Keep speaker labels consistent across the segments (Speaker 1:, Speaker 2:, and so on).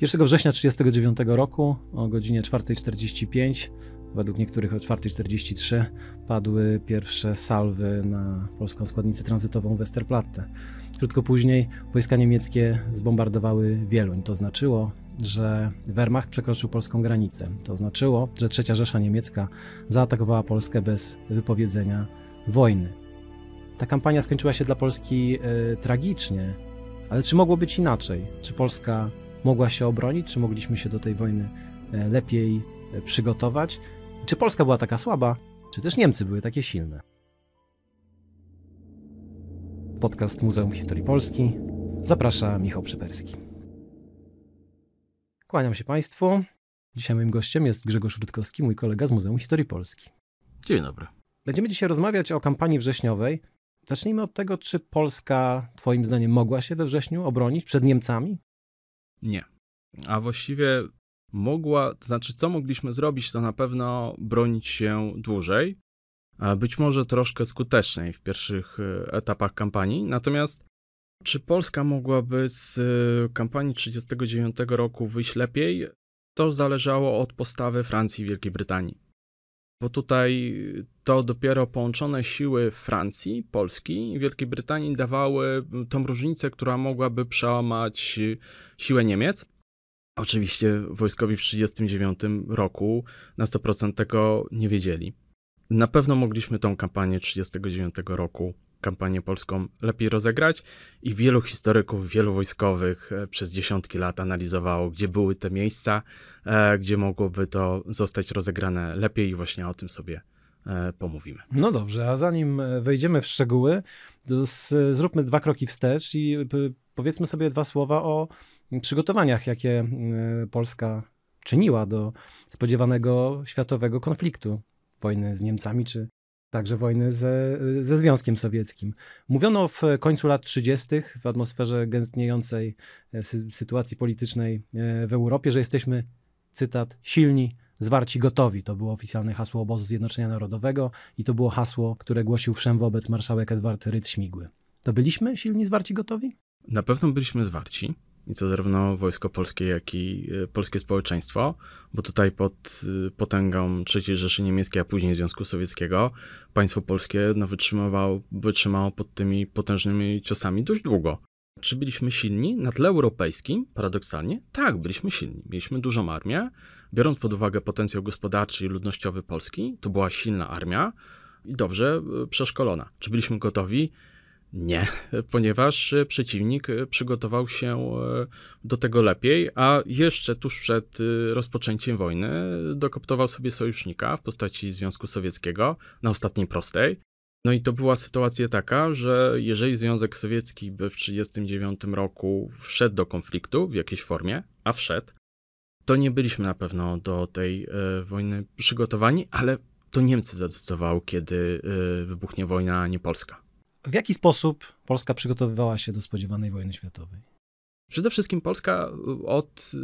Speaker 1: 1 września 1939 roku o godzinie 4.45, według niektórych o 4.43, padły pierwsze salwy na polską składnicę tranzytową Westerplatte. Krótko później wojska niemieckie zbombardowały Wieluń. To znaczyło, że Wehrmacht przekroczył polską granicę. To znaczyło, że Trzecia Rzesza Niemiecka zaatakowała Polskę bez wypowiedzenia wojny. Ta kampania skończyła się dla Polski y, tragicznie, ale czy mogło być inaczej? Czy Polska mogła się obronić, czy mogliśmy się do tej wojny e, lepiej e, przygotować. Czy Polska była taka słaba, czy też Niemcy były takie silne? Podcast Muzeum Historii Polski. Zaprasza Michał Przyperski. Kłaniam się Państwu. Dzisiaj moim gościem jest Grzegorz Rutkowski, mój kolega z Muzeum Historii
Speaker 2: Polski. Dzień dobry.
Speaker 1: Będziemy dzisiaj rozmawiać o kampanii wrześniowej. Zacznijmy od tego, czy Polska, Twoim zdaniem, mogła się we wrześniu obronić przed Niemcami?
Speaker 2: Nie. A właściwie mogła, to znaczy, co mogliśmy zrobić, to na pewno bronić się dłużej, być może troszkę skuteczniej w pierwszych e, etapach kampanii. Natomiast czy Polska mogłaby z e, kampanii 1939 roku wyjść lepiej? To zależało od postawy Francji i Wielkiej Brytanii bo tutaj to dopiero połączone siły Francji, Polski i Wielkiej Brytanii dawały tą różnicę, która mogłaby przełamać siłę Niemiec. Oczywiście wojskowi w 1939 roku na 100% tego nie wiedzieli. Na pewno mogliśmy tą kampanię 1939 roku kampanię polską lepiej rozegrać i wielu historyków, wielu wojskowych e, przez dziesiątki lat analizowało, gdzie były te miejsca, e, gdzie mogłoby to zostać rozegrane lepiej i właśnie o tym sobie e, pomówimy.
Speaker 1: No dobrze, a zanim wejdziemy w szczegóły, zróbmy dwa kroki wstecz i powiedzmy sobie dwa słowa o przygotowaniach, jakie Polska czyniła do spodziewanego światowego konfliktu, wojny z Niemcami czy także wojny ze, ze Związkiem Sowieckim. Mówiono w końcu lat 30., w atmosferze gęstniejącej e, sy sytuacji politycznej e, w Europie, że jesteśmy, cytat, silni, Zwarci gotowi to było oficjalne hasło obozu Zjednoczenia Narodowego i to było hasło, które głosił wszem wobec marszałek Edward Rydz Śmigły. To byliśmy silni zwarci gotowi?
Speaker 2: Na pewno byliśmy zwarci i to zarówno Wojsko Polskie, jak i e, polskie społeczeństwo, bo tutaj pod e, potęgą III Rzeszy Niemieckiej, a później Związku Sowieckiego, państwo polskie no, wytrzymało pod tymi potężnymi ciosami dość długo. Czy byliśmy silni na tle europejskim? Paradoksalnie, tak, byliśmy silni. Mieliśmy dużą armię. Biorąc pod uwagę potencjał gospodarczy i ludnościowy Polski, to była silna armia i dobrze e, przeszkolona. Czy byliśmy gotowi nie, ponieważ e, przeciwnik e, przygotował się e, do tego lepiej, a jeszcze tuż przed rozpoczęciem wojny dokoptował sobie sojusznika w postaci Związku Sowieckiego na ostatniej prostej. No i to była sytuacja taka, że jeżeli Związek Sowiecki by w 1939 roku wszedł do konfliktu w jakiejś formie, a wszedł, to nie byliśmy na pewno do tej wojny przygotowani, ale to Niemcy zadecydowały, kiedy wybuchnie wojna, a nie Polska. W jaki sposób
Speaker 1: Polska przygotowywała się do spodziewanej wojny światowej?
Speaker 2: Przede wszystkim Polska y, od y,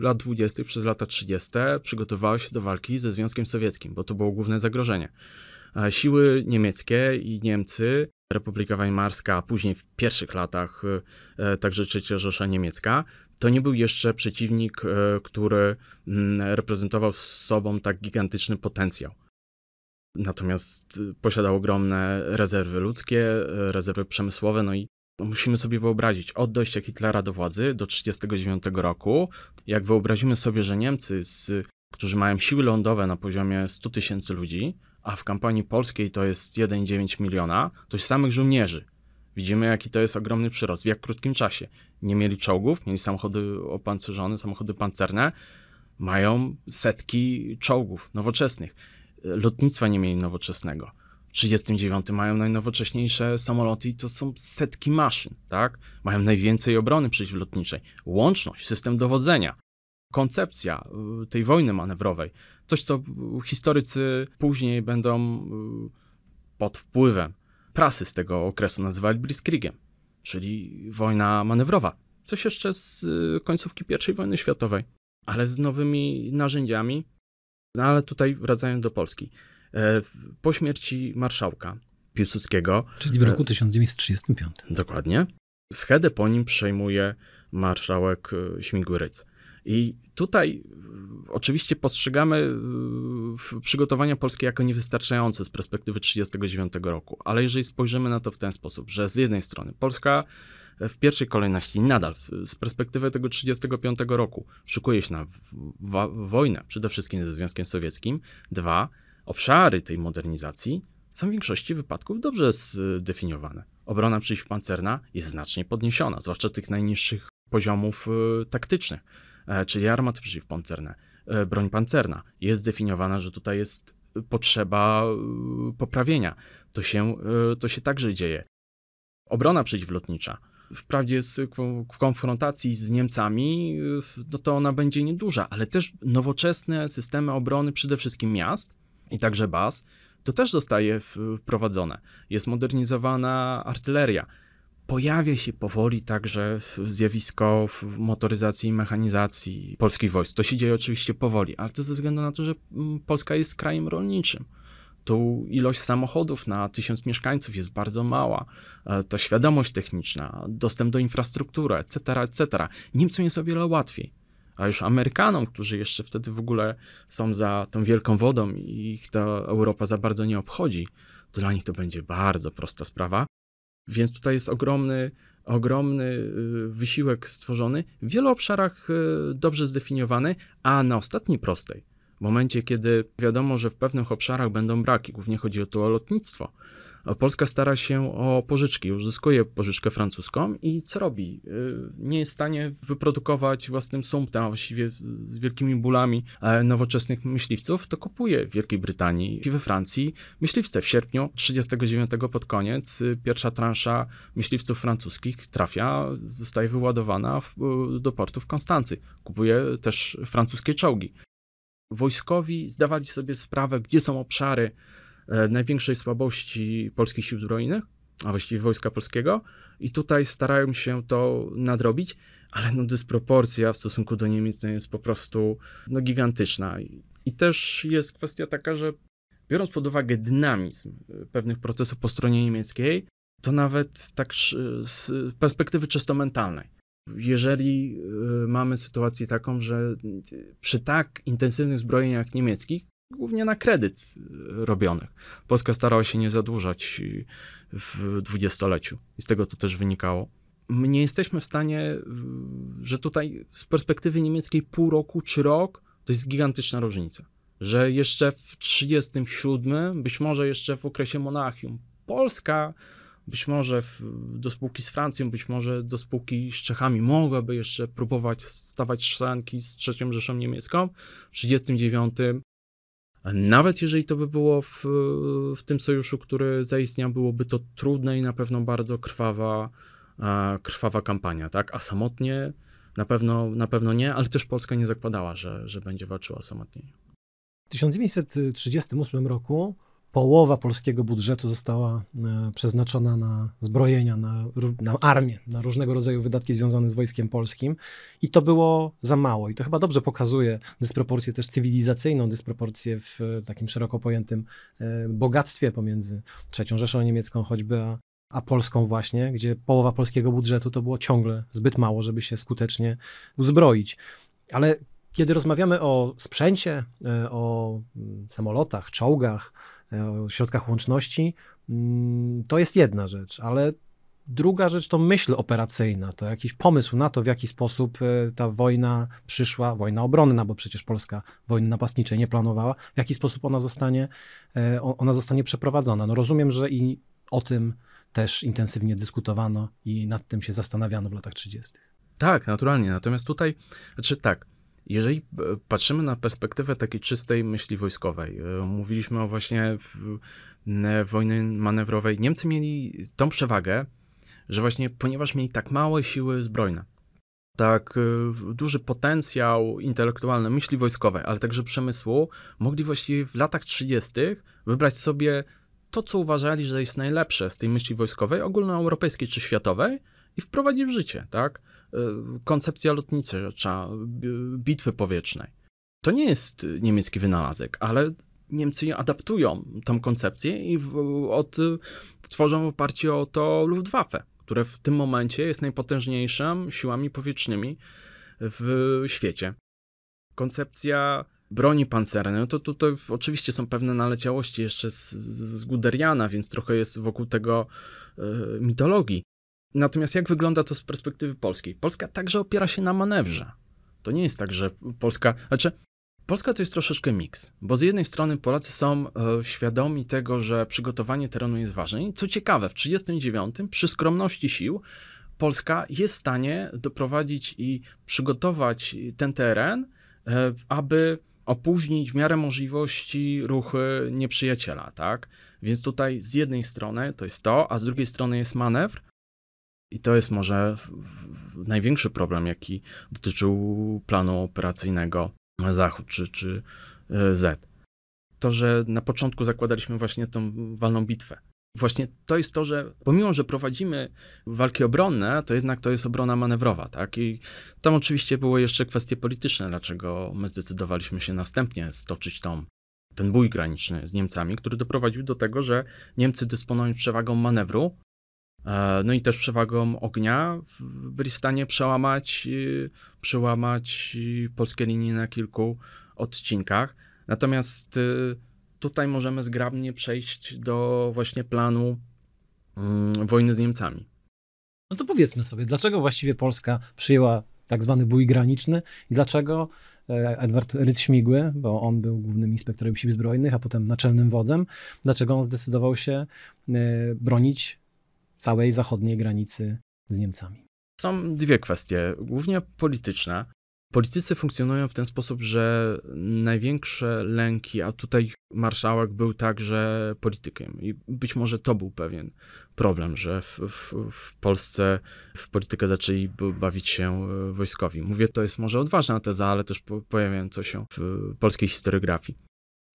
Speaker 2: lat 20. przez lata 30. przygotowała się do walki ze Związkiem Sowieckim, bo to było główne zagrożenie. E, siły niemieckie i Niemcy, Republika Weimarska, a później w pierwszych latach y, e, także Trzecia Rzesza Niemiecka, to nie był jeszcze przeciwnik, który mm, reprezentował z sobą tak gigantyczny potencjał. Natomiast y, posiadał ogromne rezerwy ludzkie, y, rezerwy przemysłowe, no i musimy sobie wyobrazić od dojścia Hitlera do władzy do 1939 roku. Jak wyobrazimy sobie, że Niemcy, z, którzy mają siły lądowe na poziomie 100 tysięcy ludzi, a w kampanii polskiej to jest 1,9 miliona, to samych żołnierzy. Widzimy, jaki to jest ogromny przyrost, w jak krótkim czasie. Nie mieli czołgów, mieli samochody opancerzone, samochody pancerne, mają setki czołgów nowoczesnych lotnictwa nie mieli nowoczesnego. W 1939 mają najnowocześniejsze samoloty i to są setki maszyn, tak? Mają najwięcej obrony przeciwlotniczej, łączność, system dowodzenia, koncepcja y, tej wojny manewrowej. Coś, co y, historycy później będą y, pod wpływem prasy z tego okresu nazywać Blitzkriegiem, czyli wojna manewrowa. Coś jeszcze z końcówki I wojny światowej, ale z nowymi narzędziami, no ale tutaj wracając do Polski. E, po śmierci marszałka Piłsudskiego. Czyli w roku 1935. E, dokładnie. Schedę po nim przejmuje marszałek e, Śmigłyryc. I tutaj oczywiście postrzegamy przygotowania polskie jako niewystarczające z perspektywy 1939 roku, ale jeżeli spojrzymy na to w ten sposób, że z jednej strony Polska w pierwszej kolejności nadal z perspektywy tego 35 roku szykuje się na wojnę przede wszystkim ze Związkiem Sowieckim. Dwa, obszary tej modernizacji są w większości wypadków dobrze zdefiniowane. E, Obrona przeciwpancerna jest znacznie podniesiona, zwłaszcza tych najniższych poziomów e, taktycznych, e, czyli armaty przeciwpancerne, broń pancerna. Jest zdefiniowana, że tutaj jest potrzeba poprawienia. To się, to się także dzieje. Obrona przeciwlotnicza wprawdzie jest w konfrontacji z Niemcami, no to ona będzie nieduża, ale też nowoczesne systemy obrony przede wszystkim miast i także baz, to też zostaje wprowadzone. Jest modernizowana artyleria. Pojawia się powoli także zjawisko motoryzacji i mechanizacji polskich wojsk. To się dzieje oczywiście powoli, ale to ze względu na to, że mm, Polska jest krajem rolniczym tą ilość samochodów na tysiąc mieszkańców jest bardzo mała. E, to świadomość techniczna, dostęp do infrastruktury, etc., etc. Niemcom jest o wiele łatwiej. A już Amerykanom, którzy jeszcze wtedy w ogóle są za tą wielką wodą i ich ta Europa za bardzo nie obchodzi, to dla nich to będzie bardzo prosta sprawa. Więc tutaj jest ogromny, ogromny y, wysiłek stworzony, w wielu obszarach y, dobrze zdefiniowany, a na ostatniej prostej momencie, kiedy wiadomo, że w pewnych obszarach będą braki, głównie chodzi tu o lotnictwo, Polska stara się o pożyczki, uzyskuje pożyczkę francuską i co robi? Y, nie jest w stanie wyprodukować własnym sumptem, a właściwie z wielkimi bólami e, nowoczesnych myśliwców, to kupuje w Wielkiej Brytanii i we Francji myśliwce. W sierpniu 39 pod koniec y, pierwsza transza myśliwców francuskich trafia, zostaje wyładowana y, do portu w Konstancy. Kupuje też francuskie czołgi wojskowi zdawali sobie sprawę, gdzie są obszary e, największej słabości polskich sił zbrojnych, a właściwie wojska polskiego, i tutaj starają się to nadrobić, ale no dysproporcja w stosunku do Niemiec jest po prostu no, gigantyczna. I też jest kwestia taka, że biorąc pod uwagę dynamizm e, pewnych procesów po stronie niemieckiej, to nawet tak e, z perspektywy czysto mentalnej jeżeli y, mamy sytuację taką, że przy tak intensywnych zbrojeniach niemieckich, głównie na kredyt y, robionych, Polska starała się nie zadłużać y, w dwudziestoleciu i z tego to też wynikało. My nie jesteśmy w stanie, że tutaj z perspektywy niemieckiej pół roku czy rok to jest gigantyczna różnica. Że jeszcze w 1937, być może jeszcze w okresie Monachium, Polska być może w, do spółki z Francją, być może do spółki z Czechami, mogłaby jeszcze próbować stawać szranki z trzecią Rzeszą Niemiecką w 1939. Nawet jeżeli to by było w, w tym sojuszu, który zaistniał, byłoby to trudne i na pewno bardzo krwawa, e, krwawa kampania, tak? A samotnie na pewno, na pewno nie, ale też Polska nie zakładała, że, że będzie walczyła samotnie.
Speaker 1: W 1938 roku połowa polskiego budżetu została e, przeznaczona na zbrojenia, na, na, armię, na różnego rodzaju wydatki związane z wojskiem polskim i to było za mało. I to chyba dobrze pokazuje dysproporcję też cywilizacyjną, dysproporcję w e, takim szeroko pojętym e, bogactwie pomiędzy III Rzeszą Niemiecką choćby, a, a Polską właśnie, gdzie połowa polskiego budżetu to było ciągle zbyt mało, żeby się skutecznie uzbroić. Ale kiedy rozmawiamy o sprzęcie, o mm, samolotach, czołgach, E, o środkach łączności, mm, to jest jedna rzecz, ale druga rzecz to myśl operacyjna, to jakiś pomysł na to, w jaki sposób e, ta wojna przyszła, wojna obronna, bo przecież Polska wojny napastniczej nie planowała, w jaki sposób ona zostanie, e, ona zostanie przeprowadzona. No rozumiem, że i o tym też intensywnie dyskutowano i nad tym się zastanawiano w latach 30.
Speaker 2: Tak, naturalnie. Natomiast tutaj, znaczy tak, jeżeli e, patrzymy na perspektywę takiej czystej myśli wojskowej, e, mówiliśmy o właśnie wojny manewrowej, Niemcy mieli tą przewagę, że właśnie ponieważ mieli tak małe siły zbrojne, tak e, duży potencjał intelektualny, myśli wojskowej, ale także przemysłu, mogli właściwie w latach 30. wybrać sobie to, co uważali, że jest najlepsze z tej myśli wojskowej, ogólnoeuropejskiej czy światowej i wprowadzić w życie, tak? Y, koncepcja lotnicza, bitwy powietrznej. To nie jest niemiecki wynalazek, ale Niemcy adaptują tą koncepcję i od, tworzą w oparciu o to Luftwaffe, które w tym momencie jest najpotężniejszą siłami powietrznymi w świecie. Koncepcja broni pancernej, no to tutaj oczywiście są pewne naleciałości jeszcze z, z Guderiana, więc trochę jest wokół tego y, mitologii, Natomiast jak wygląda to z perspektywy polskiej? Polska także opiera się na manewrze. To nie jest tak, że Polska. Znaczy, Polska to jest troszeczkę miks, bo z jednej strony Polacy są e, świadomi tego, że przygotowanie terenu jest ważne. I co ciekawe, w 1939 przy skromności sił Polska jest w stanie doprowadzić i przygotować ten teren, e, aby opóźnić w miarę możliwości ruchy nieprzyjaciela, tak? Więc tutaj z jednej strony to jest to, a z drugiej strony jest manewr, i to jest może największy problem, jaki dotyczył planu operacyjnego Zachód czy, czy e, Z. To, że na początku zakładaliśmy właśnie tą walną bitwę. Właśnie to jest to, że pomimo, że prowadzimy walki obronne, to jednak to jest obrona manewrowa, tak? I tam oczywiście były jeszcze kwestie polityczne, dlaczego my zdecydowaliśmy się następnie stoczyć tą, ten bój graniczny z Niemcami, który doprowadził do tego, że Niemcy dysponując przewagą manewru, E, no i też przewagą ognia byli w stanie przełamać, y, przełamać y, polskie linie na kilku odcinkach. Natomiast y, tutaj możemy zgrabnie przejść do właśnie planu mm, wojny z Niemcami.
Speaker 1: No to powiedzmy sobie, dlaczego właściwie Polska przyjęła tak zwany bój graniczny i dlaczego e, Edward Rydz Śmigły, bo on był głównym inspektorem sił zbrojnych, a potem naczelnym wodzem, dlaczego on zdecydował się e, bronić całej zachodniej granicy z Niemcami?
Speaker 2: Są dwie kwestie, głównie polityczne. Politycy funkcjonują w ten sposób, że największe lęki, a tutaj marszałek był także politykiem i być może to był pewien problem, że w, w, w, Polsce w politykę zaczęli bawić się e, wojskowi. Mówię, to jest może odważna teza, ale też pojawiająca się w polskiej historiografii.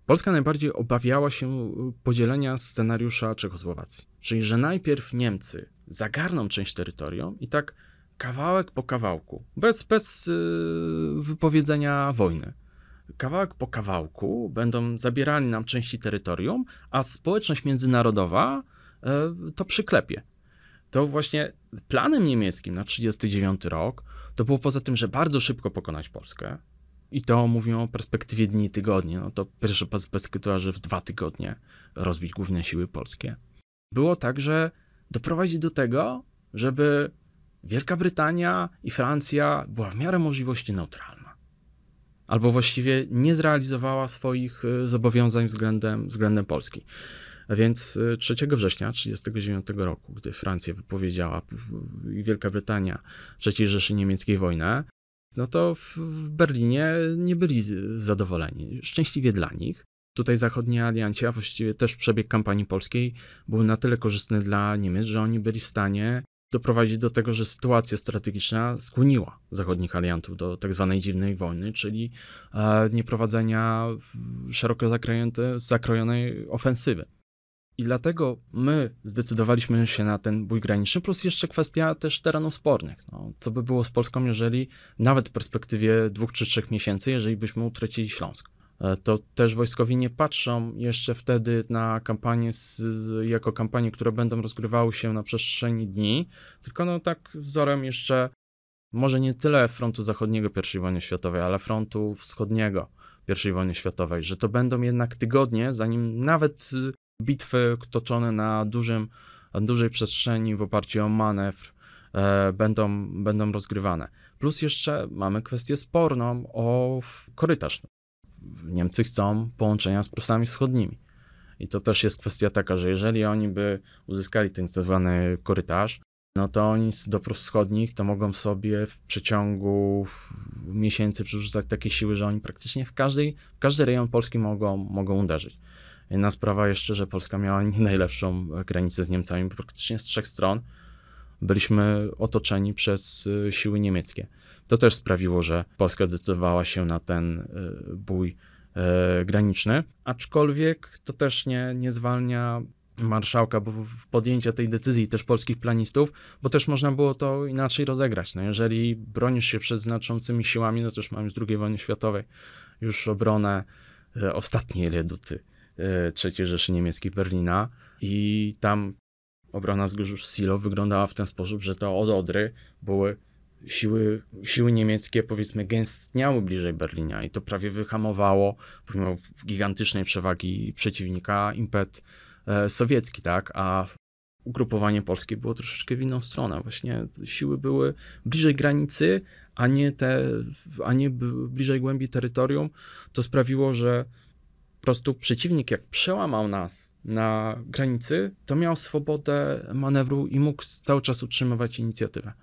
Speaker 2: Polska najbardziej obawiała się y, podzielenia scenariusza Czechosłowacji. Czyli, że najpierw Niemcy zagarną część terytorium i tak kawałek po kawałku, bez, bez y, wypowiedzenia wojny, kawałek po kawałku będą zabierali nam części terytorium, a społeczność międzynarodowa y, to przyklepie. To właśnie planem niemieckim na 1939 rok to było poza tym, że bardzo szybko pokonać Polskę, i to mówią o perspektywie dni tygodni. No to pierwsze perspektywa, że w dwa tygodnie rozbić główne siły polskie. Było także doprowadzić do tego, żeby Wielka Brytania i Francja była w miarę możliwości neutralna. Albo właściwie nie zrealizowała swoich y, zobowiązań względem, względem Polski. A więc 3 y, września 1939 roku, gdy Francja wypowiedziała i Wielka Brytania III Rzeszy Niemieckiej wojnę, no to w Berlinie nie byli zadowoleni. Szczęśliwie dla nich. Tutaj zachodni alianci, a właściwie też przebieg kampanii polskiej, był na tyle korzystny dla Niemiec, że oni byli w stanie doprowadzić do tego, że sytuacja strategiczna skłoniła zachodnich aliantów do tak zwanej dziwnej wojny, czyli e, nieprowadzenia szeroko zakrojonej ofensywy. I dlatego my zdecydowaliśmy się na ten bój graniczny, plus jeszcze kwestia też terenów spornych. No, co by było z Polską, jeżeli nawet w perspektywie dwóch czy trzech miesięcy, jeżeli byśmy utracili Śląsk? E, to też wojskowi nie patrzą jeszcze wtedy na kampanię jako kampanię, które będą rozgrywały się na przestrzeni dni, tylko no tak wzorem jeszcze może nie tyle frontu zachodniego I wojny światowej, ale frontu wschodniego. I wojny światowej, że to będą jednak tygodnie, zanim nawet bitwy toczone na dużym, dużej przestrzeni w oparciu o manewr e, będą, będą rozgrywane. Plus jeszcze mamy kwestię sporną o korytarz. Niemcy chcą połączenia z Prusami Wschodnimi. I to też jest kwestia taka, że jeżeli oni by uzyskali ten tak zwany korytarz, no to oni do Prus Wschodnich to mogą sobie w przeciągu miesięcy przerzucać takie siły, że oni praktycznie w, każdej, w każdy rejon Polski mogą, mogą uderzyć. Jedna sprawa jeszcze, że Polska miała nie najlepszą granicę z Niemcami, praktycznie z trzech stron byliśmy otoczeni przez y, siły niemieckie. To też sprawiło, że Polska zdecydowała się na ten y, bój y, graniczny, aczkolwiek to też nie, nie zwalnia marszałka bo podjęcia tej decyzji też polskich planistów, bo też można było to inaczej rozegrać. No jeżeli bronisz się przed znaczącymi siłami, no to już mamy z II wojny światowej już obronę ostatniej reduty E, III Rzeszy Niemieckiej Berlina i tam obrona wzgórzu Silo wyglądała w ten sposób, że to od Odry były siły, siły niemieckie powiedzmy gęstniały bliżej Berlina i to prawie wyhamowało pomimo gigantycznej przewagi przeciwnika impet e, sowiecki, tak, a ugrupowanie polskie było troszeczkę w inną stronę. Właśnie siły były bliżej granicy, a nie, te, a nie bliżej głębi terytorium. To sprawiło, że po prostu przeciwnik, jak przełamał nas na granicy, to miał swobodę manewru i mógł cały czas utrzymywać inicjatywę.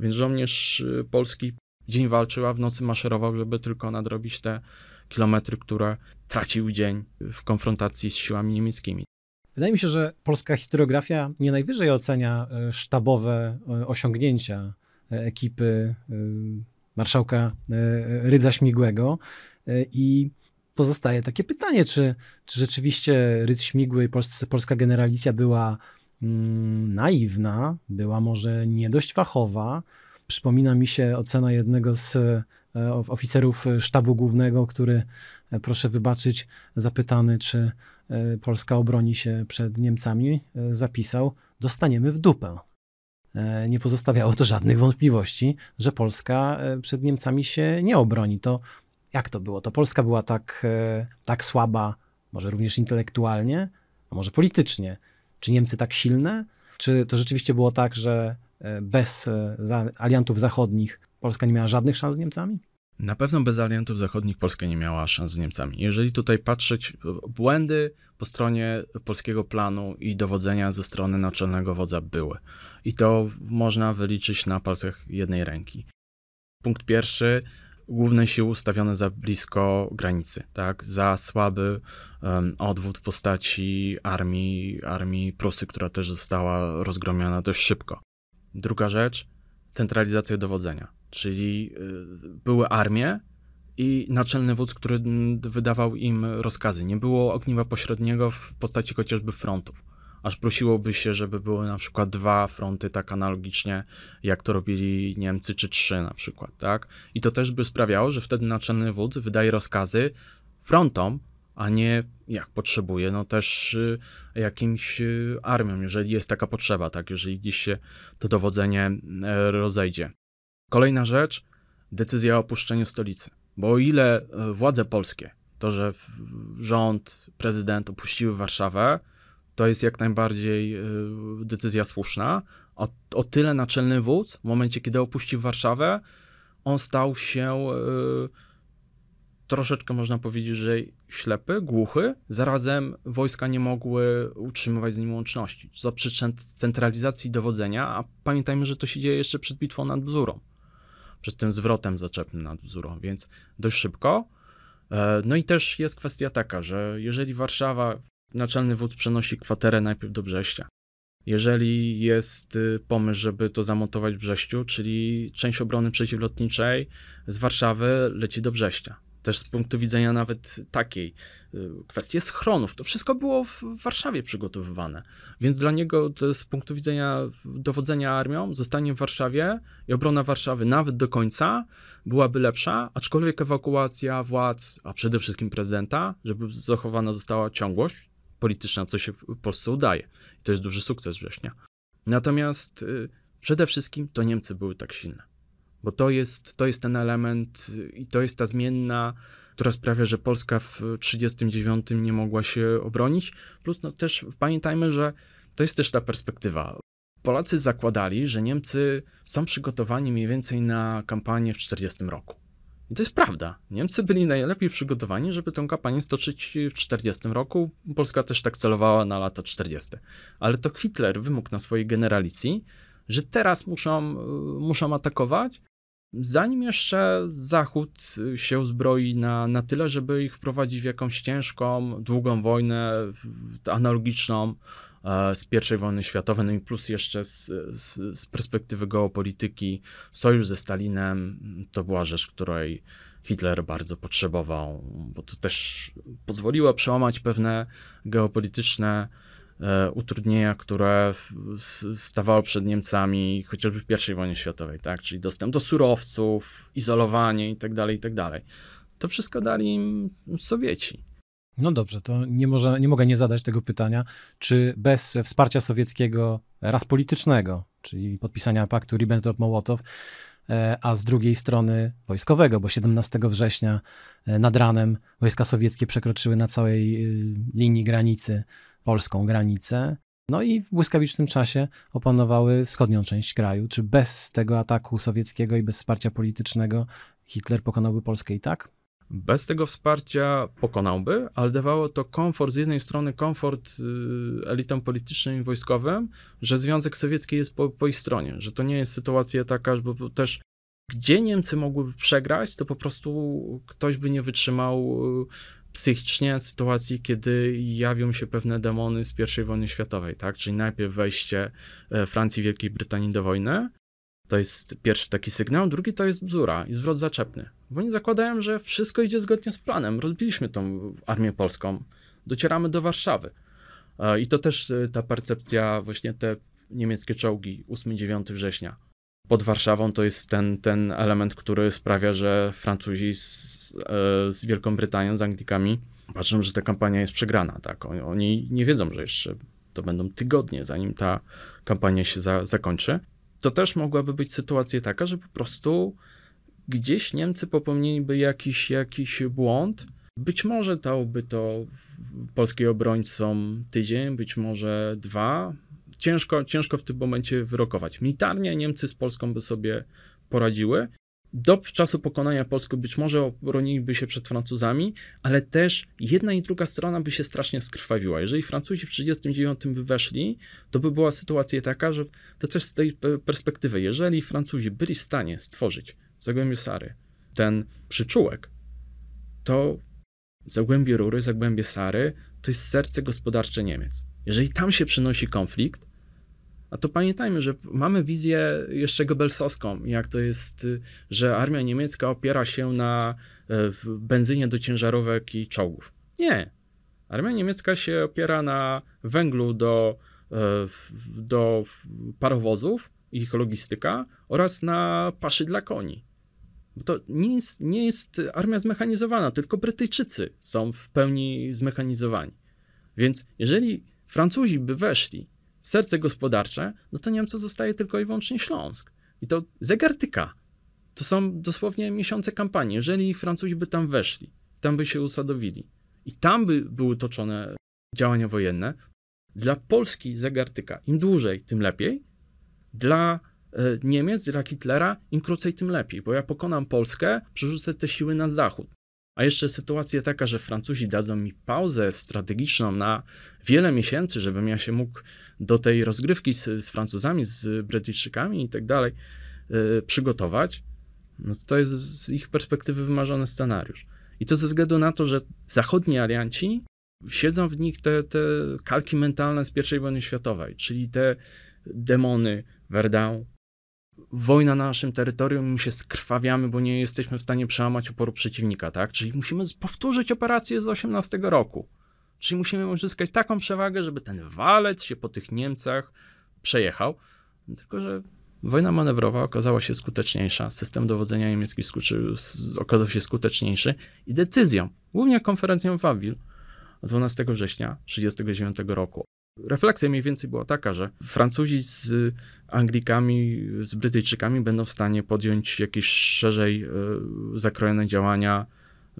Speaker 2: Więc żołnierz y, polski dzień walczył, w nocy maszerował, żeby tylko nadrobić te kilometry, które tracił dzień w konfrontacji z siłami niemieckimi.
Speaker 1: Wydaje mi się, że polska historiografia nie najwyżej ocenia y, sztabowe y, osiągnięcia ekipy marszałka Rydza Śmigłego i pozostaje takie pytanie, czy, czy rzeczywiście Ryd Śmigły i polska generalicja była mm, naiwna, była może nie dość fachowa. Przypomina mi się ocena jednego z e, oficerów sztabu głównego, który, e, proszę wybaczyć, zapytany, czy e, Polska obroni się przed Niemcami, zapisał: Dostaniemy w dupę. Nie pozostawiało to żadnych wątpliwości, że Polska przed Niemcami się nie obroni. To jak to było? To Polska była tak, e, tak słaba, może również intelektualnie, a może politycznie. Czy Niemcy tak silne? Czy to rzeczywiście było tak, że e, bez e, aliantów zachodnich Polska nie miała żadnych szans z Niemcami?
Speaker 2: Na pewno bez aliantów zachodnich Polska nie miała szans z Niemcami. Jeżeli tutaj patrzeć, błędy po stronie polskiego planu i dowodzenia ze strony naczelnego wodza były. I to można wyliczyć na palcach jednej ręki. Punkt pierwszy, główne siły ustawione za blisko granicy, tak? Za słaby um, odwód w postaci armii, armii Prusy, która też została rozgromiona dość szybko. Druga rzecz, centralizacja dowodzenia, czyli y, były armie i naczelny wódz, który wydawał im rozkazy. Nie było ogniwa pośredniego w postaci chociażby frontów aż prosiłoby się, żeby były na przykład dwa fronty tak analogicznie, jak to robili Niemcy, czy trzy na przykład, tak? I to też by sprawiało, że wtedy naczelny wódz wydaje rozkazy frontom, a nie jak potrzebuje, no też y, jakimś y, armią, jeżeli jest taka potrzeba, tak, jeżeli gdzieś się to dowodzenie e, rozejdzie. Kolejna rzecz, decyzja o opuszczeniu stolicy, bo o ile e, władze polskie, to, że rząd, prezydent opuściły Warszawę, to jest jak najbardziej y, decyzja słuszna. O, o tyle naczelny wódz, w momencie kiedy opuścił Warszawę, on stał się y, troszeczkę można powiedzieć, że ślepy, głuchy, zarazem wojska nie mogły utrzymywać z nim łączności, co przyczyn centralizacji dowodzenia, a pamiętajmy, że to się dzieje jeszcze przed bitwą nad Bzurą, przed tym zwrotem zaczepnym nad Bzurą, więc dość szybko. E, no i też jest kwestia taka, że jeżeli Warszawa naczelny wód przenosi kwaterę najpierw do Brześcia. Jeżeli jest y, pomysł, żeby to zamontować w Brześciu, czyli część obrony przeciwlotniczej z Warszawy leci do Brześcia. Też z punktu widzenia nawet takiej y, kwestii schronów, to wszystko było w Warszawie przygotowywane. Więc dla niego to z punktu widzenia dowodzenia armią, zostanie w Warszawie i obrona Warszawy nawet do końca byłaby lepsza, aczkolwiek ewakuacja władz, a przede wszystkim prezydenta, żeby zachowana została ciągłość polityczna, co się w Polsce udaje. I to jest duży sukces września. Natomiast y, przede wszystkim to Niemcy były tak silne, bo to jest, to jest ten element y, i to jest ta zmienna, która sprawia, że Polska w 1939 nie mogła się obronić. Plus no, też pamiętajmy, że to jest też ta perspektywa. Polacy zakładali, że Niemcy są przygotowani mniej więcej na kampanię w 1940 roku to jest prawda. Niemcy byli najlepiej przygotowani, żeby tę kampanię stoczyć w 1940 roku. Polska też tak celowała na lata 40. Ale to Hitler wymógł na swojej generalicji, że teraz muszą, y, muszą atakować, zanim jeszcze Zachód się uzbroi na, na tyle, żeby ich wprowadzić w jakąś ciężką, długą wojnę analogiczną E, z I wojny światowej, no i plus jeszcze z, z, z perspektywy geopolityki, sojusz ze Stalinem to była rzecz, której Hitler bardzo potrzebował, bo to też pozwoliło przełamać pewne geopolityczne e, utrudnienia, które stawały przed Niemcami chociażby w I wojnie światowej, tak? czyli dostęp do surowców, izolowanie itd., tak itd. Tak to wszystko dali im Sowieci.
Speaker 1: No dobrze, to nie, może, nie mogę nie zadać tego pytania, czy bez wsparcia sowieckiego raz politycznego, czyli podpisania paktu Ribbentrop-Mołotow, e, a z drugiej strony wojskowego, bo 17 września e, nad ranem wojska sowieckie przekroczyły na całej y, linii granicy polską granicę, no i w błyskawicznym czasie opanowały wschodnią część kraju. Czy bez tego ataku sowieckiego i bez wsparcia politycznego Hitler pokonałby Polskę
Speaker 2: i tak? Bez tego wsparcia pokonałby, ale dawało to komfort, z jednej strony komfort y, elitom politycznym i wojskowym, że Związek Sowiecki jest po, po ich stronie, że to nie jest sytuacja taka, bo też gdzie Niemcy mogłyby przegrać, to po prostu ktoś by nie wytrzymał y, psychicznie sytuacji, kiedy jawią się pewne demony z I wojny światowej, tak? Czyli najpierw wejście e, Francji i Wielkiej Brytanii do wojny, to jest pierwszy taki sygnał. Drugi to jest bzura i zwrot zaczepny. Bo oni zakładają, że wszystko idzie zgodnie z planem. Rozbiliśmy tą armię polską, docieramy do Warszawy. E, I to też e, ta percepcja, właśnie te niemieckie czołgi 8-9 września. Pod Warszawą to jest ten, ten element, który sprawia, że Francuzi z, e, z Wielką Brytanią, z Anglikami patrzą, że ta kampania jest przegrana. Tak? Oni nie wiedzą, że jeszcze to będą tygodnie, zanim ta kampania się za, zakończy to też mogłaby być sytuacja taka, że po prostu gdzieś Niemcy popełniliby jakiś, jakiś błąd. Być może dałby to polskiej obrońcom tydzień, być może dwa. Ciężko, ciężko w tym momencie wyrokować. Militarnie Niemcy z Polską by sobie poradziły do czasu pokonania Polski być może obroniliby się przed Francuzami, ale też jedna i druga strona by się strasznie skrwawiła. Jeżeli Francuzi w 1939 by weszli, to by była sytuacja taka, że to też z tej perspektywy, jeżeli Francuzi byli w stanie stworzyć w Zagłębiu Sary ten przyczółek, to Zagłębie Rury, Zagłębie Sary to jest serce gospodarcze Niemiec. Jeżeli tam się przynosi konflikt, a to pamiętajmy, że mamy wizję jeszcze gobelsowską, jak to jest, y, że armia niemiecka opiera się na e, benzynie do ciężarówek i czołgów. Nie. Armia niemiecka się opiera na węglu do, e, do parowozów, ich logistyka oraz na paszy dla koni. To nie jest, nie jest armia zmechanizowana, tylko Brytyjczycy są w pełni zmechanizowani. Więc jeżeli Francuzi by weszli serce gospodarcze, no to Niemcom zostaje tylko i wyłącznie Śląsk. I to zegartyka. To są dosłownie miesiące kampanii. Jeżeli Francuzi by tam weszli, tam by się usadowili i tam by były toczone działania wojenne, dla Polski zegartyka im dłużej, tym lepiej. Dla e, Niemiec, dla Hitlera im krócej, tym lepiej, bo ja pokonam Polskę, przerzucę te siły na zachód. A jeszcze sytuacja taka, że Francuzi dadzą mi pauzę strategiczną na wiele miesięcy, żebym ja się mógł do tej rozgrywki z, z Francuzami, z Brytyjczykami i tak dalej e, przygotować. No to jest z ich perspektywy wymarzony scenariusz. I to ze względu na to, że zachodni alianci siedzą w nich te, te kalki mentalne z I wojny światowej, czyli te demony Verdun, wojna na naszym terytorium, my się skrwawiamy, bo nie jesteśmy w stanie przełamać oporu przeciwnika, tak? Czyli musimy powtórzyć operację z 18 roku. Czyli musimy uzyskać taką przewagę, żeby ten walec się po tych Niemcach przejechał. Tylko, że wojna manewrowa okazała się skuteczniejsza, system dowodzenia niemiecki okazał się skuteczniejszy i decyzją, głównie konferencją Wawil 12 września 1939 roku Refleksja mniej więcej była taka, że Francuzi z Anglikami, z Brytyjczykami będą w stanie podjąć jakieś szerzej e, zakrojone działania,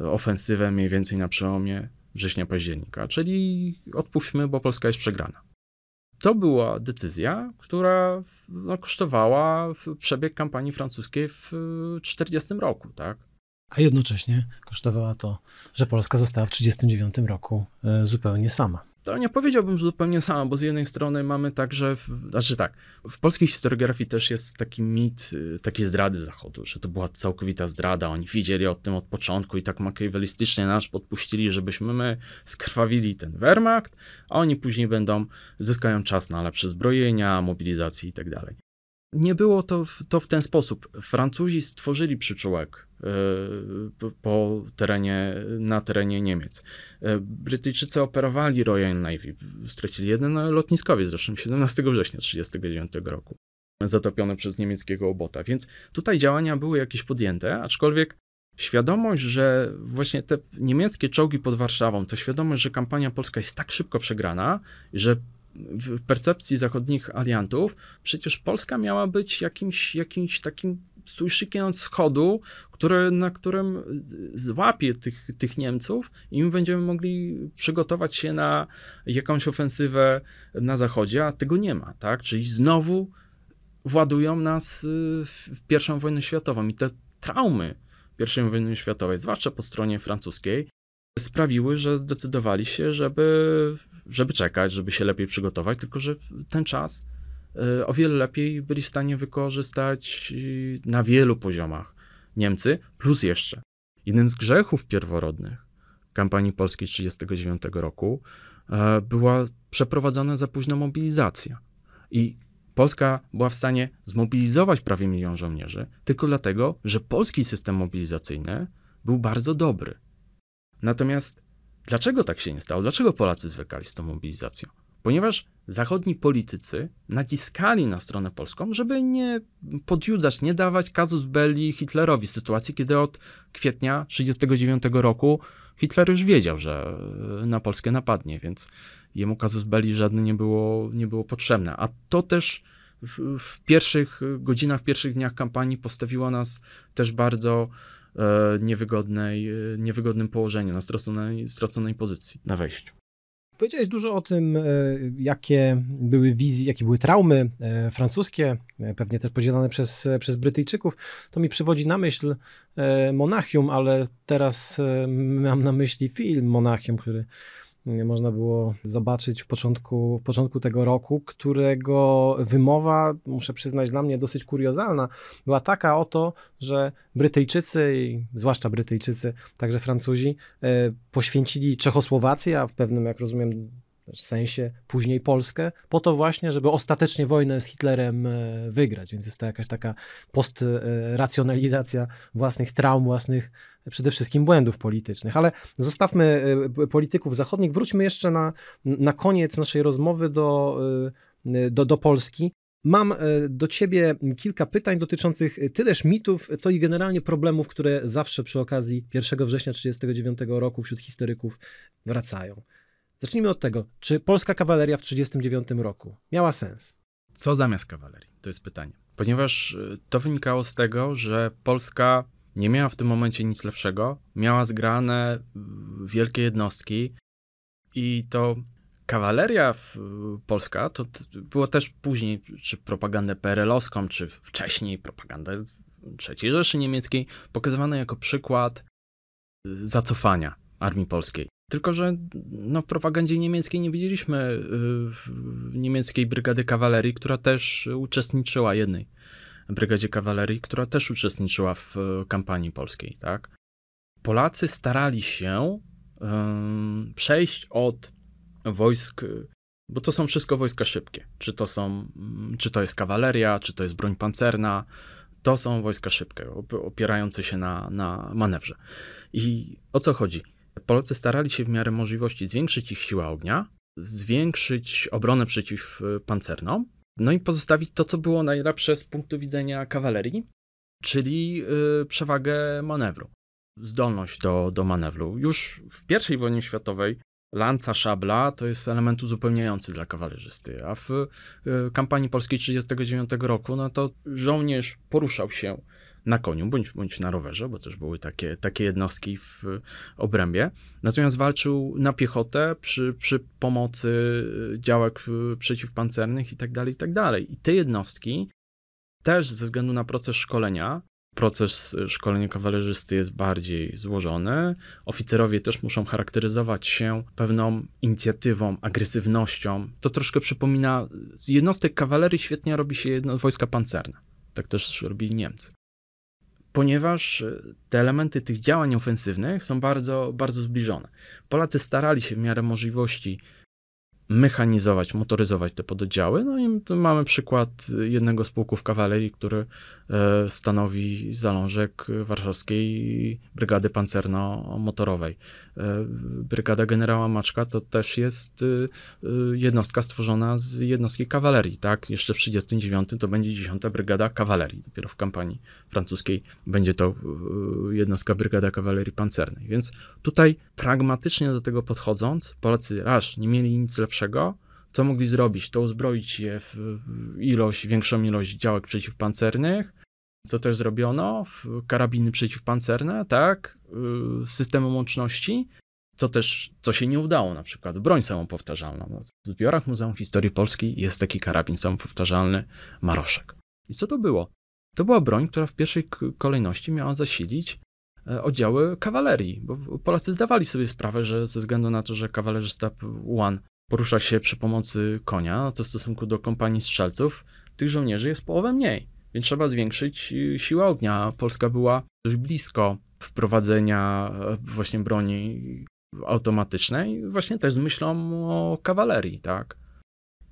Speaker 2: e, ofensywę mniej więcej na przełomie września, października, czyli odpuśćmy, bo Polska jest przegrana. To była decyzja, która no, kosztowała przebieg kampanii francuskiej w 1940 e, roku, tak?
Speaker 1: A jednocześnie kosztowała to, że Polska została w 1939 roku zupełnie sama
Speaker 2: to nie powiedziałbym, że zupełnie sama, bo z jednej strony mamy także, znaczy tak, w polskiej historiografii też jest taki mit y, takiej zdrady Zachodu, że to była całkowita zdrada, oni wiedzieli o tym od początku i tak makiawelistycznie nas podpuścili, żebyśmy my skrwawili ten Wehrmacht, a oni później będą, zyskają czas na lepsze zbrojenia, mobilizację i tak dalej nie było to w, to w ten sposób. Francuzi stworzyli przyczółek e, po terenie, na terenie Niemiec. E, Brytyjczycy operowali Royal Navy, stracili jeden lotniskowiec, zresztą 17 września 1939 roku, zatopiony przez niemieckiego obota, więc tutaj działania były jakieś podjęte, aczkolwiek świadomość, że właśnie te niemieckie czołgi pod Warszawą, to świadomość, że kampania polska jest tak szybko przegrana, że w percepcji zachodnich aliantów, przecież Polska miała być jakimś, jakimś takim sujszykiem od schodu, który, na którym złapie tych, tych Niemców i my będziemy mogli przygotować się na jakąś ofensywę na zachodzie, a tego nie ma, tak? Czyli znowu władują nas y, w pierwszą wojnę światową i te traumy, I wojny światowej, zwłaszcza po stronie francuskiej, sprawiły, że zdecydowali się, żeby, żeby czekać, żeby się lepiej przygotować, tylko że ten czas y, o wiele lepiej byli w stanie wykorzystać y, na wielu poziomach Niemcy, plus jeszcze. Jednym z grzechów pierworodnych kampanii polskiej 1939 roku e, była przeprowadzona za późno mobilizacja. I Polska była w stanie zmobilizować prawie milion żołnierzy tylko dlatego, że polski system mobilizacyjny był bardzo dobry. Natomiast dlaczego tak się nie stało? Dlaczego Polacy zwykali z tą mobilizacją? Ponieważ zachodni politycy naciskali na stronę polską, żeby nie podjudzać, nie dawać kazus belli Hitlerowi, sytuacji, kiedy od kwietnia 1939 roku Hitler już wiedział, że e, na Polskę napadnie, więc jemu kazus belli żadne nie było, nie było potrzebne. A to też w, w pierwszych godzinach, pierwszych dniach kampanii postawiło nas też bardzo E, niewygodnej, e, niewygodnym położeniu, na straconej, straconej pozycji na wejściu.
Speaker 1: Powiedziałeś dużo o tym, e, jakie były wizje, jakie były traumy francuskie, pewnie też podzielane przez, przez Brytyjczyków. To mi przywodzi na myśl Monachium, ale teraz mam na myśli film Monachium, który można było zobaczyć w początku, w początku tego roku, którego wymowa, muszę przyznać, dla mnie dosyć kuriozalna, była taka o to, że Brytyjczycy, zwłaszcza Brytyjczycy, także Francuzi, e, poświęcili Czechosłowację, a w pewnym, jak rozumiem, znaczy, w sensie później Polskę, po to właśnie, żeby ostatecznie wojnę z Hitlerem e, wygrać. Więc jest to jakaś taka postracjonalizacja własnych traum, własnych przede wszystkim błędów politycznych. Ale zostawmy e, polityków zachodnich, wróćmy jeszcze na, na koniec naszej rozmowy do, e, do, do Polski. Mam do ciebie kilka pytań dotyczących tyleż mitów, co i generalnie problemów, które zawsze przy okazji 1 września 1939 roku wśród historyków wracają. Zacznijmy od tego, czy polska kawaleria w 1939 roku miała sens?
Speaker 2: Co zamiast kawalerii? To jest pytanie. Ponieważ y, to wynikało z tego, że Polska nie miała w tym momencie nic lepszego, miała zgrane y, wielkie jednostki i to kawaleria y, polska to było też później, czy propagandę PRL-owską, czy wcześniej propagandę III Rzeszy Niemieckiej, pokazywane jako przykład zacofania armii polskiej. Tylko, że no, w propagandzie niemieckiej nie widzieliśmy y, niemieckiej brygady kawalerii, która też uczestniczyła jednej brygadzie kawalerii, która też uczestniczyła w y, kampanii polskiej, tak? Polacy starali się przejść od wojsk, bo to są wszystko wojska szybkie. Czy to są, mm, czy to jest kawaleria, czy to jest broń pancerna, to są wojska szybkie, opierające się na, na manewrze. I o co chodzi? Polacy starali się w miarę możliwości zwiększyć ich siłę ognia, zwiększyć obronę przeciwpancerną, y, no i pozostawić to, co było najlepsze z punktu widzenia kawalerii, czyli y, przewagę manewru, zdolność do, do manewru. Już w I wojnie światowej lanca szabla to jest element uzupełniający dla kawalerzysty, a w y, kampanii polskiej 1939 roku, no to żołnierz poruszał się na koniu bądź, bądź na rowerze, bo też były takie, takie jednostki w obrębie. Natomiast walczył na piechotę przy, przy pomocy y, działek y, przeciwpancernych itd., tak itd. Tak I te jednostki też ze względu na proces szkolenia proces y, szkolenia kawalerzysty jest bardziej złożony. Oficerowie też muszą charakteryzować się pewną inicjatywą, agresywnością. To troszkę przypomina, z jednostek kawalerii świetnie robi się jedno, wojska pancerne. Tak też robili Niemcy ponieważ e, te elementy tych działań ofensywnych są bardzo, bardzo zbliżone. Polacy starali się w miarę możliwości mechanizować, motoryzować te pododdziały. No i mamy przykład jednego z pułków kawalerii, który e, stanowi zalążek warszawskiej brygady pancerno-motorowej. E, brygada generała Maczka to też jest e, jednostka stworzona z jednostki kawalerii, tak? Jeszcze w 1939 to będzie 10 brygada kawalerii. Dopiero w kampanii francuskiej będzie to jednostka brygada kawalerii pancernej. Więc tutaj pragmatycznie do tego podchodząc, Polacy raz nie mieli nic lepszego, co mogli zrobić? To uzbroić je w ilość, większą ilość działek przeciwpancernych, co też zrobiono, karabiny przeciwpancerne, tak, y, systemem łączności, co też, co się nie udało, na przykład broń samopowtarzalną. No, w zbiorach Muzeum Historii Polskiej jest taki karabin samopowtarzalny Maroszek. I co to było? To była broń, która w pierwszej kolejności miała zasilić E, oddziały kawalerii, bo Polacy zdawali sobie sprawę, że ze względu na to, że kawalerzysta One porusza się przy pomocy konia, to w stosunku do kompanii strzelców tych żołnierzy jest połowę mniej, więc trzeba zwiększyć e, siłę ognia. Polska była dość blisko wprowadzenia e, właśnie broni automatycznej, właśnie też z myślą o kawalerii, tak?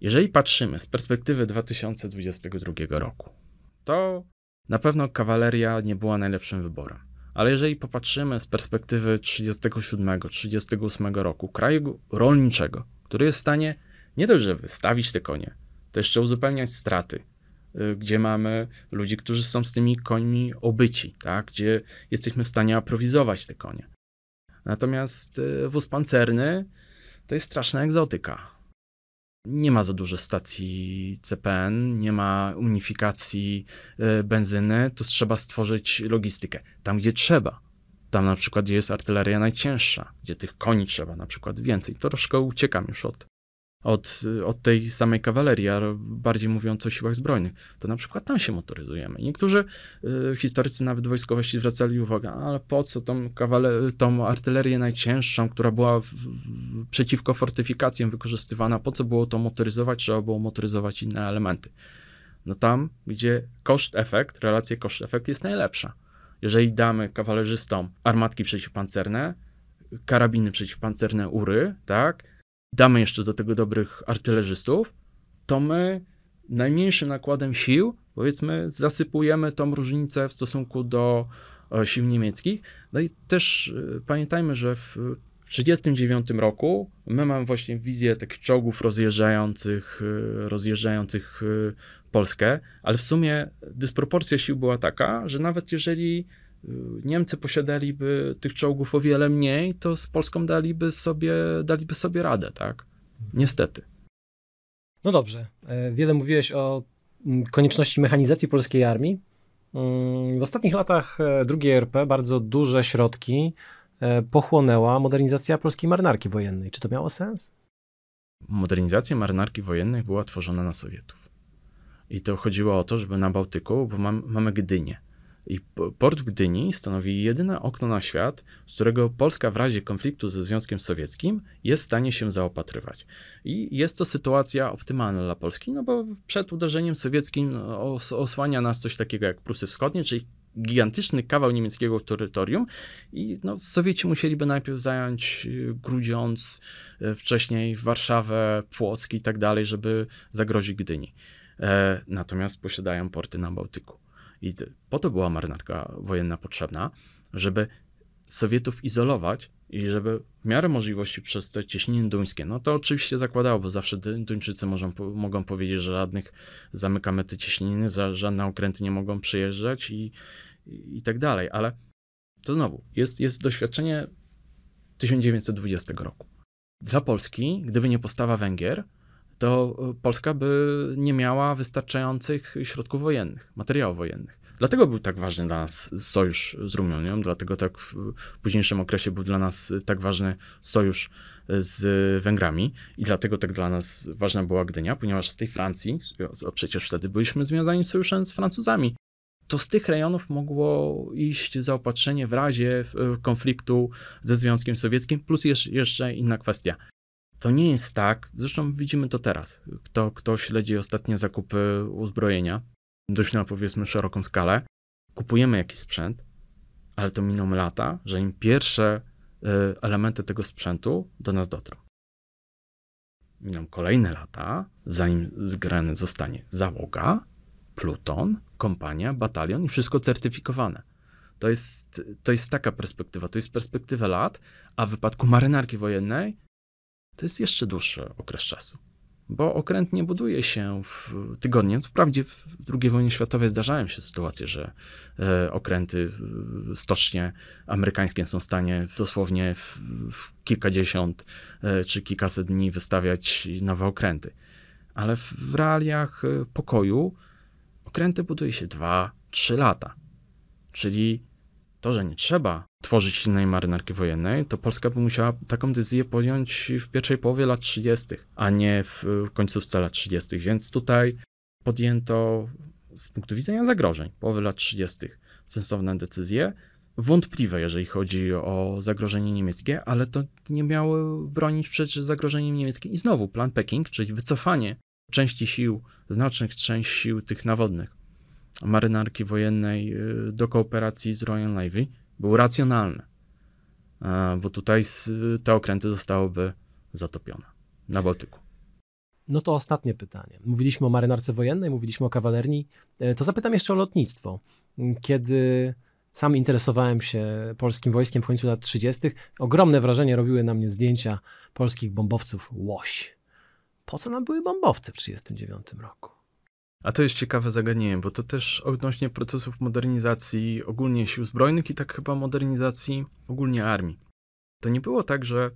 Speaker 2: Jeżeli patrzymy z perspektywy 2022 roku, to na pewno kawaleria nie była najlepszym wyborem. Ale jeżeli popatrzymy z perspektywy 37-38 roku, kraju rolniczego, który jest w stanie nie dość, że wystawić te konie, to jeszcze uzupełniać straty, y, gdzie mamy ludzi, którzy są z tymi końmi obyci, tak? gdzie jesteśmy w stanie aprowizować te konie. Natomiast y, wóz pancerny to jest straszna egzotyka nie ma za dużo stacji CPN, nie ma unifikacji e, benzyny, to trzeba stworzyć logistykę tam, gdzie trzeba. Tam na przykład, gdzie jest artyleria najcięższa, gdzie tych koni trzeba na przykład więcej. Troszkę uciekam już od od, od tej samej kawalerii, a bardziej mówiąc o siłach zbrojnych, to na przykład tam się motoryzujemy. Niektórzy y, historycy nawet wojskowości zwracali uwagę, ale po co tą, tą artylerię najcięższą, która była w, w, przeciwko fortyfikacjom wykorzystywana, po co było to motoryzować, trzeba było motoryzować inne elementy. No tam, gdzie koszt-efekt, relacja koszt-efekt jest najlepsza. Jeżeli damy kawalerzystom armatki przeciwpancerne, karabiny przeciwpancerne, ury, tak, damy jeszcze do tego dobrych artylerzystów, to my najmniejszym nakładem sił, powiedzmy, zasypujemy tą różnicę w stosunku do e, sił niemieckich. No i też e, pamiętajmy, że w 1939 roku my mamy właśnie wizję takich czołgów rozjeżdżających, e, rozjeżdżających Polskę, ale w sumie dysproporcja sił była taka, że nawet jeżeli Y, Niemcy posiadaliby tych czołgów o wiele mniej, to z Polską daliby sobie, daliby sobie radę, tak? Niestety.
Speaker 1: No dobrze. E, wiele mówiłeś o mm, konieczności mechanizacji polskiej armii. Mm, w ostatnich latach e, II RP bardzo duże środki e, pochłonęła modernizacja polskiej marynarki wojennej. Czy to miało sens?
Speaker 2: Modernizacja marynarki wojennej była tworzona na Sowietów. I to chodziło o to, żeby na Bałtyku, bo mam, mamy Gdynię, i port w Gdyni stanowi jedyne okno na świat, z którego Polska w razie konfliktu ze Związkiem Sowieckim jest w stanie się zaopatrywać. I jest to sytuacja optymalna dla Polski, no bo przed uderzeniem sowieckim os osłania nas coś takiego jak Prusy Wschodnie, czyli gigantyczny kawał niemieckiego terytorium i no, Sowieci musieliby najpierw zająć y, Grudziądz, y, wcześniej Warszawę, Płock i tak dalej, żeby zagrozić Gdyni. E, natomiast posiadają porty na Bałtyku. I po to była marynarka wojenna potrzebna, żeby Sowietów izolować i żeby w miarę możliwości przez te ciśnienie duńskie, no to oczywiście zakładało, bo zawsze Duńczycy mogą powiedzieć, że żadnych zamykamy te ciśnienie, żadne okręty nie mogą przyjeżdżać i, i, i tak dalej, ale to znowu jest, jest doświadczenie 1920 roku. Dla Polski, gdyby nie postawa Węgier, to e, Polska by nie miała wystarczających środków wojennych, materiałów wojennych. Dlatego był tak ważny dla nas sojusz z Rumunią, dlatego tak w późniejszym okresie był dla nas tak ważny sojusz e, z Węgrami i dlatego tak dla nas ważna była Gdynia, ponieważ z tej Francji, przecież wtedy byliśmy związani z sojuszem z Francuzami, to z tych rejonów mogło iść zaopatrzenie w razie konfliktu ze Związkiem Sowieckim, plus jeszcze inna kwestia. To nie jest tak, zresztą widzimy to teraz. Kto, kto śledzi ostatnie zakupy uzbrojenia, dość na powiedzmy szeroką skalę, kupujemy jakiś sprzęt, ale to miną lata, że im pierwsze y, elementy tego sprzętu do nas dotrą. Miną kolejne lata, zanim zgrany zostanie załoga, pluton, kompania, batalion i wszystko certyfikowane. To jest, to jest taka perspektywa, to jest perspektywa lat, a w wypadku marynarki wojennej to jest jeszcze dłuższy okres czasu. Bo okręt nie buduje się w Wprawdzie w II wojnie światowej zdarzałem się sytuacje, że e, okręty, e, stocznie amerykańskie są w stanie dosłownie w, w kilkadziesiąt e, czy kilkaset dni wystawiać nowe okręty. Ale w, w realiach pokoju okręty buduje się 2-3 lata. Czyli to, że nie trzeba tworzyć silnej marynarki wojennej, to Polska by musiała taką decyzję podjąć w pierwszej połowie lat 30., a nie w końcówce lat 30., więc tutaj podjęto z punktu widzenia zagrożeń połowy lat 30. sensowne decyzje, wątpliwe, jeżeli chodzi o zagrożenie niemieckie, ale to nie miały bronić przed zagrożeniem niemieckim. I znowu plan Peking, czyli wycofanie części sił, znacznych części sił tych nawodnych marynarki wojennej y, do kooperacji z Royal Navy był racjonalny, bo tutaj te okręty zostałyby zatopione na Bałtyku.
Speaker 1: No to ostatnie pytanie. Mówiliśmy o marynarce wojennej, mówiliśmy o kawalerni. E, to zapytam jeszcze o lotnictwo. Kiedy sam interesowałem się polskim wojskiem w końcu lat 30., ogromne wrażenie robiły na mnie zdjęcia polskich bombowców Łoś.
Speaker 2: Po co nam były bombowce w 1939 roku? A to jest ciekawe zagadnienie, bo to też odnośnie procesów modernizacji ogólnie sił zbrojnych i tak chyba modernizacji ogólnie armii. To nie było tak, że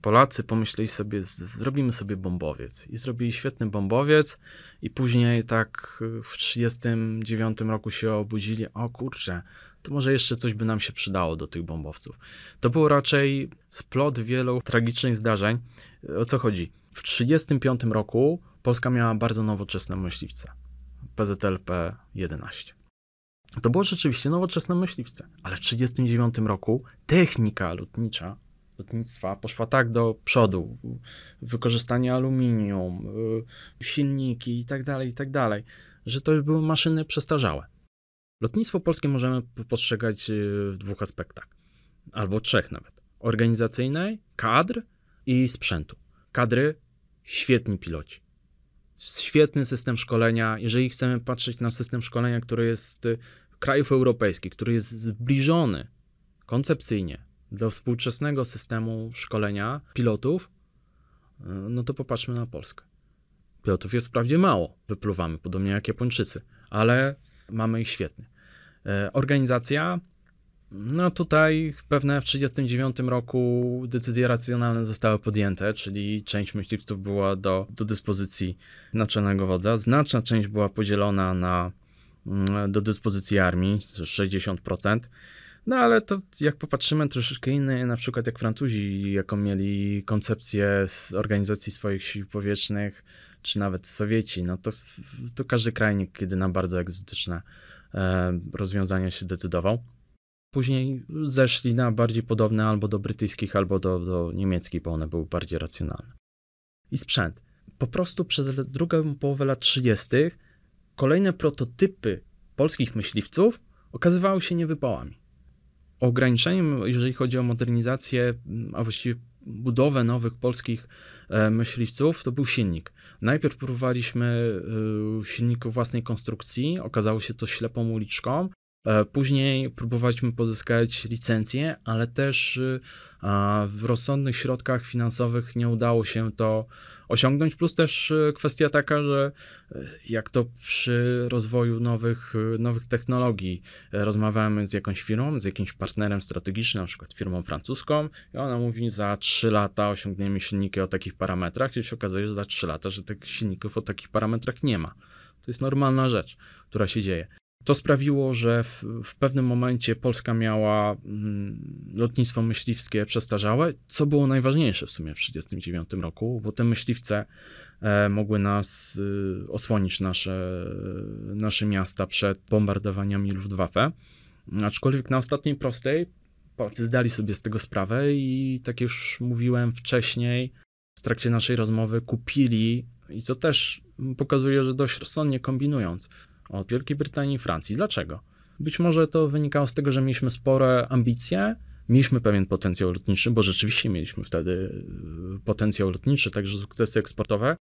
Speaker 2: Polacy pomyśleli sobie, zrobimy sobie bombowiec i zrobili świetny bombowiec i później tak w 1939 roku się obudzili, o kurczę, to może jeszcze coś by nam się przydało do tych bombowców. To był raczej splot wielu tragicznych zdarzeń. O co chodzi? W 1935 roku Polska miała bardzo nowoczesne myśliwce. PZLP 11. To było rzeczywiście nowoczesne myśliwce, ale w 1939 roku technika lotnicza lotnictwa poszła tak do przodu, wykorzystanie aluminium, y, silniki itd., tak itd., tak że to były maszyny przestarzałe. Lotnictwo polskie możemy postrzegać y, w dwóch aspektach, albo trzech nawet. Organizacyjnej, kadr i sprzętu. Kadry, świetni piloci świetny system szkolenia. Jeżeli chcemy patrzeć na system szkolenia, który jest y, krajów europejskich, który jest zbliżony koncepcyjnie do współczesnego systemu szkolenia pilotów, y, no to popatrzmy na Polskę. Pilotów jest wprawdzie mało, wypluwamy, podobnie jak Japończycy, ale mamy ich świetnie. Y, organizacja no tutaj pewne w 1939 roku decyzje racjonalne zostały podjęte, czyli część myśliwców była do, do dyspozycji naczelnego wodza. Znaczna część była podzielona na, mm, do dyspozycji armii, 60%. No ale to jak popatrzymy troszeczkę inne, na przykład jak Francuzi, jaką mieli koncepcję z organizacji swoich sił powietrznych, czy nawet Sowieci, no to, to każdy krajnik, kiedy na bardzo egzotyczne e, rozwiązania się decydował. Później zeszli na bardziej podobne albo do brytyjskich, albo do, do niemieckich, bo one były bardziej racjonalne. I sprzęt. Po prostu przez drugą połowę lat 30. kolejne prototypy polskich myśliwców okazywały się niewypałami. Ograniczeniem, jeżeli chodzi o modernizację, a właściwie budowę nowych polskich e, myśliwców, to był silnik. Najpierw próbowaliśmy e, silników własnej konstrukcji, okazało się to ślepą uliczką, E, później próbowaliśmy pozyskać licencję, ale też y, w rozsądnych środkach finansowych nie udało się to osiągnąć. Plus też y, kwestia taka, że y, jak to przy rozwoju nowych, nowych technologii, e, rozmawiamy z jakąś firmą, z jakimś partnerem strategicznym, na przykład firmą francuską, i ona mówi, za 3 lata osiągniemy silniki o takich parametrach, gdzie się okazuje, że za 3 lata, że tych silników o takich parametrach nie ma. To jest normalna rzecz, która się dzieje. To sprawiło, że w, w, pewnym momencie Polska miała mm, lotnictwo myśliwskie przestarzałe, co było najważniejsze w sumie w 1939 roku, bo te myśliwce e, mogły nas y, osłonić, nasze, nasze miasta przed bombardowaniami Luftwaffe. Aczkolwiek na ostatniej prostej Polacy zdali sobie z tego sprawę i tak już mówiłem wcześniej, w trakcie naszej rozmowy kupili, i co też pokazuje, że dość rozsądnie kombinując, od Wielkiej Brytanii i Francji. Dlaczego? Być może to wynikało z tego, że mieliśmy spore ambicje, mieliśmy pewien potencjał lotniczy, bo rzeczywiście mieliśmy wtedy e, potencjał lotniczy, także sukcesy eksportowe,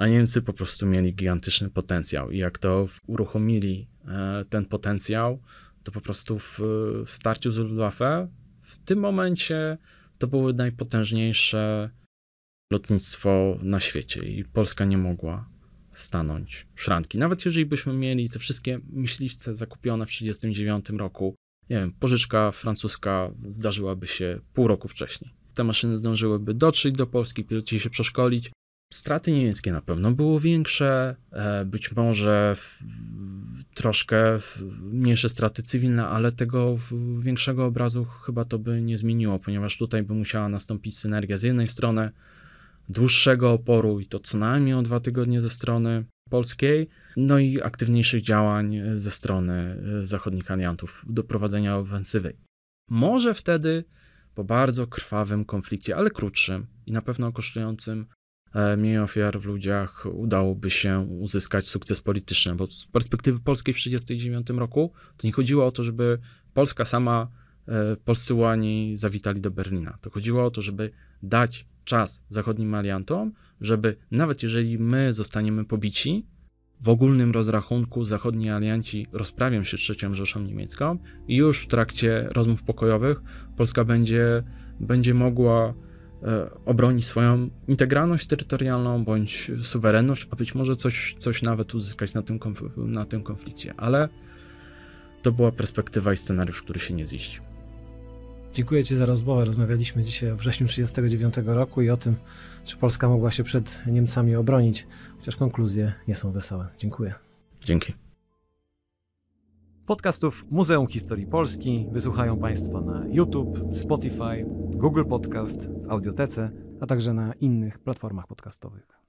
Speaker 2: a Niemcy po prostu mieli gigantyczny potencjał. I jak to uruchomili e, ten potencjał, to po prostu w, w starciu z Luftwaffe w tym momencie to były najpotężniejsze lotnictwo na świecie i Polska nie mogła stanąć szranki. Nawet jeżeli byśmy mieli te wszystkie myśliwce zakupione w 1939 roku, nie wiem, pożyczka francuska zdarzyłaby się pół roku wcześniej. Te maszyny zdążyłyby dotrzeć do Polski, piloci się przeszkolić. Straty niemieckie na pewno było większe, e, być może troszkę mniejsze straty cywilne, ale tego większego obrazu chyba to by nie zmieniło, ponieważ tutaj by musiała nastąpić synergia z jednej strony dłuższego oporu i to co najmniej o dwa tygodnie ze strony polskiej, no i aktywniejszych działań ze strony e, zachodnich aliantów, doprowadzenia ofensywy. Może wtedy po bardzo krwawym konflikcie, ale krótszym i na pewno kosztującym e, mniej ofiar w ludziach udałoby się uzyskać sukces polityczny, bo z perspektywy polskiej w 1939 roku to nie chodziło o to, żeby Polska sama, e, polscy łani zawitali do Berlina. To chodziło o to, żeby dać czas zachodnim aliantom, żeby nawet jeżeli my zostaniemy pobici, w ogólnym rozrachunku zachodni alianci rozprawią się z III Rzeszą Niemiecką i już w trakcie rozmów pokojowych Polska będzie, będzie mogła e, obronić swoją integralność terytorialną bądź suwerenność, a być może coś, coś nawet uzyskać na tym, na tym konflikcie. Ale to była perspektywa i scenariusz, który się nie ziścił. Dziękuję Ci za rozmowę.
Speaker 1: Rozmawialiśmy dzisiaj o wrześniu 1939 roku i o tym, czy Polska mogła się przed Niemcami obronić, chociaż konkluzje nie są wesołe. Dziękuję. Dzięki. Podcastów Muzeum Historii Polski wysłuchają Państwo na YouTube, Spotify, Google Podcast, w Audiotece, a także na innych platformach podcastowych.